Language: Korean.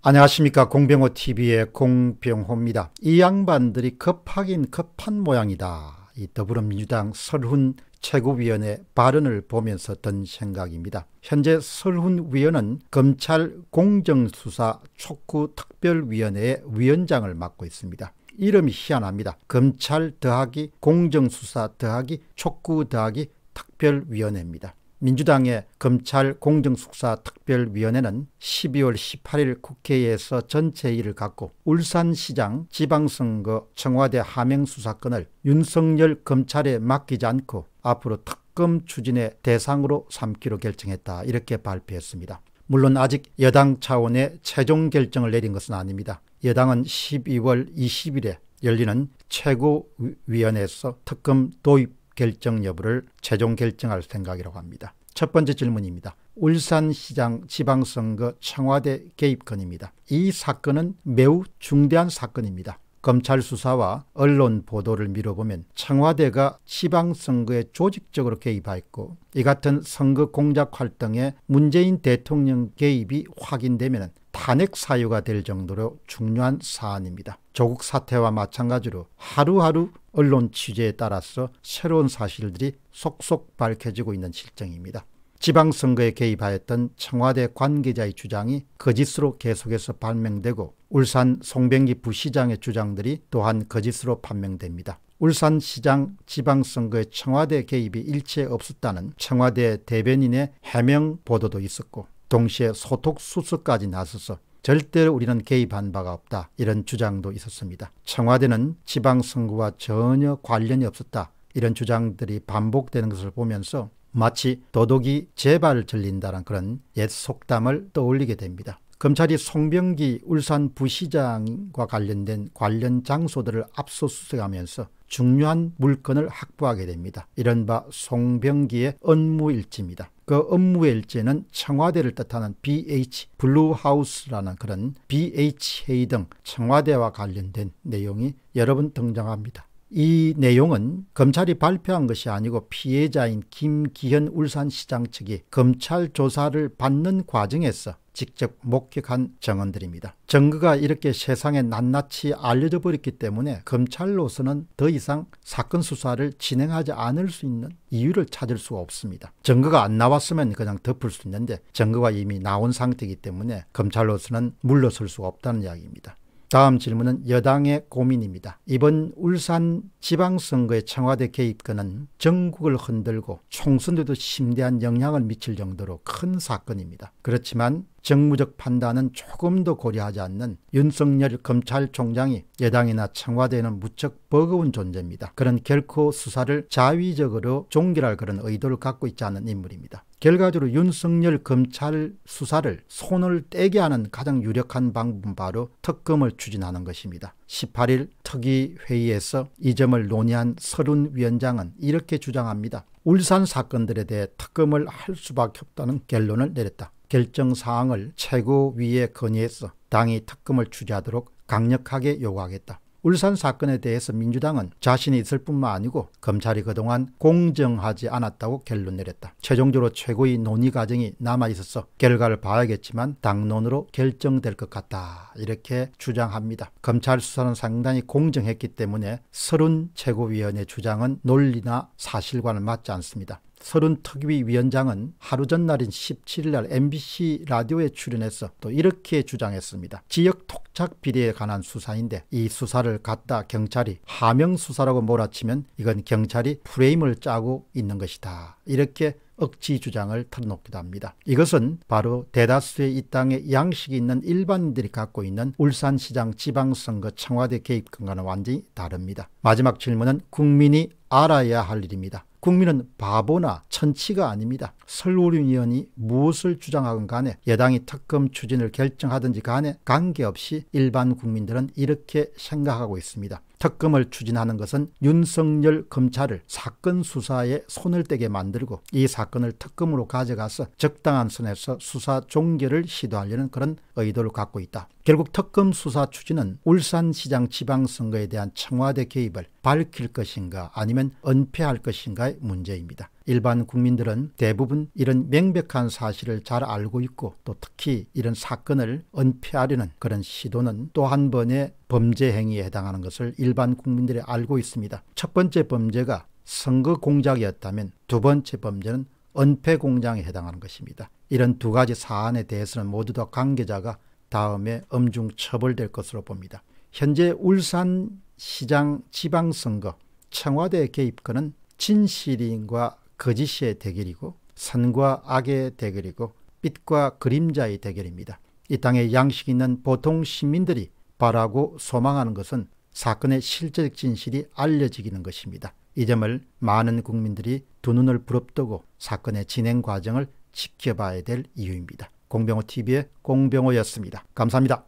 안녕하십니까 공병호 TV의 공병호입니다. 이 양반들이 급하긴 급한 모양이다. 이 더불어민주당 설훈 최고위원의 발언을 보면서 든 생각입니다. 현재 설훈 위원은 검찰 공정수사 촉구 특별위원회의 위원장을 맡고 있습니다. 이름이 희한합니다. 검찰 더하기 공정수사 더하기 촉구 더하기 특별위원회입니다. 민주당의 검찰 공정숙사 특별위원회는 12월 18일 국회에서 전체의를 갖고 울산시장 지방선거 청와대 하명수사건을 윤석열 검찰에 맡기지 않고 앞으로 특검 추진의 대상으로 삼기로 결정했다 이렇게 발표했습니다. 물론 아직 여당 차원의 최종 결정을 내린 것은 아닙니다. 여당은 12월 20일에 열리는 최고위원회에서 특검 도입 결정 여부를 최종 결정할 생각이라고 합니다. 첫 번째 질문입니다. 울산시장 지방선거 청와대 개입건입니다. 이 사건은 매우 중대한 사건입니다. 검찰 수사와 언론 보도를 미뤄보면 청와대가 지방선거에 조직적으로 개입하였고 이 같은 선거 공작 활동에 문재인 대통령 개입이 확인되면 탄핵 사유가 될 정도로 중요한 사안입니다. 조국 사태와 마찬가지로 하루하루 언론 취재에 따라서 새로운 사실들이 속속 밝혀지고 있는 실정입니다. 지방선거에 개입하였던 청와대 관계자의 주장이 거짓으로 계속해서 발명되고 울산 송병기 부시장의 주장들이 또한 거짓으로 판명됩니다. 울산시장 지방선거에 청와대 개입이 일체 없었다는 청와대 대변인의 해명 보도도 있었고 동시에 소독 수수까지 나서서 절대로 우리는 개입한 바가 없다 이런 주장도 있었습니다. 청와대는 지방선거와 전혀 관련이 없었다 이런 주장들이 반복되는 것을 보면서 마치 도둑이 제발 들린다는 그런 옛 속담을 떠올리게 됩니다. 검찰이 송병기 울산 부시장과 관련된 관련 장소들을 압수수색하면서 중요한 물건을 확보하게 됩니다. 이른바 송병기의 업무일지입니다. 그 업무일지는 청와대를 뜻하는 BH, 블루하우스라는 그런 BHA 등 청와대와 관련된 내용이 여러 번 등장합니다. 이 내용은 검찰이 발표한 것이 아니고 피해자인 김기현 울산시장 측이 검찰 조사를 받는 과정에서 직접 목격한 증언들입니다. 증거가 이렇게 세상에 낱낱이 알려져 버렸기 때문에 검찰로서는 더 이상 사건 수사를 진행하지 않을 수 있는 이유를 찾을 수가 없습니다. 증거가 안 나왔으면 그냥 덮을 수 있는데 증거가 이미 나온 상태이기 때문에 검찰로서는 물러설 수가 없다는 이야기입니다. 다음 질문은 여당의 고민입니다. 이번 울산 지방선거의 청와대 개입건은 전국을 흔들고 총선에도 심대한 영향을 미칠 정도로 큰 사건입니다. 그렇지만 정무적 판단은 조금도 고려하지 않는 윤석열 검찰총장이 여당이나 청와대는 에 무척 버거운 존재입니다. 그런 결코 수사를 자위적으로 종결할 그런 의도를 갖고 있지 않은 인물입니다. 결과적으로 윤석열 검찰 수사를 손을 떼게 하는 가장 유력한 방법은 바로 특검을 추진하는 것입니다. 18일 특위 회의에서 이 점을 논의한 서른 위원장은 이렇게 주장합니다. 울산 사건들에 대해 특검을 할 수밖에 없다는 결론을 내렸다. 결정 사항을 최고위에 건의해서 당이 특검을 추재하도록 강력하게 요구하겠다. 울산 사건에 대해서 민주당은 자신이 있을 뿐만 아니고 검찰이 그동안 공정하지 않았다고 결론 내렸다. 최종적으로 최고의 논의 과정이 남아있어서 결과를 봐야겠지만 당론으로 결정될 것 같다. 이렇게 주장합니다. 검찰 수사는 상당히 공정했기 때문에 서른 최고위원의 주장은 논리나 사실과는 맞지 않습니다. 서른특위 위원장은 하루 전날인 17일 날 MBC 라디오에 출연해서 또 이렇게 주장했습니다. 지역 토착 비리에 관한 수사인데 이 수사를 갖다 경찰이 하명 수사라고 몰아치면 이건 경찰이 프레임을 짜고 있는 것이다. 이렇게 억지 주장을 털어놓기도 합니다. 이것은 바로 대다수의 이 땅에 양식이 있는 일반인들이 갖고 있는 울산시장 지방선거 청와대 개입권과는 완전히 다릅니다. 마지막 질문은 국민이 알아야 할 일입니다. 국민은 바보나 천치가 아닙니다. 설우위원이 무엇을 주장하건 간에 여당이 특검 추진을 결정하든지 간에 관계없이 일반 국민들은 이렇게 생각하고 있습니다. 특검을 추진하는 것은 윤석열 검찰을 사건 수사에 손을 떼게 만들고 이 사건을 특검으로 가져가서 적당한 선에서 수사 종결을 시도하려는 그런 의도를 갖고 있다. 결국 특검 수사 추진은 울산시장 지방선거에 대한 청와대 개입을 밝힐 것인가 아니면 은폐할 것인가의 문제입니다. 일반 국민들은 대부분 이런 명백한 사실을 잘 알고 있고 또 특히 이런 사건을 은폐하려는 그런 시도는 또 한 번의 범죄 행위에 해당하는 것을 일반 국민들이 알고 있습니다. 첫 번째 범죄가 선거 공작이었다면 두 번째 범죄는 은폐 공장에 해당하는 것입니다. 이런 두 가지 사안에 대해서는 모두 다 관계자가 다음에 엄중 처벌될 것으로 봅니다. 현재 울산시장 지방선거 청와대 개입건은 진실인과 거짓의 대결이고 선과 악의 대결이고 빛과 그림자의 대결입니다. 이 땅에 양식 있는 보통 시민들이 바라고 소망하는 것은 사건의 실제적 진실이 알려지기는 것입니다. 이 점을 많은 국민들이 두 눈을 부릅뜨고 사건의 진행 과정을 지켜봐야 될 이유입니다. 공병호TV의 공병호였습니다. 감사합니다.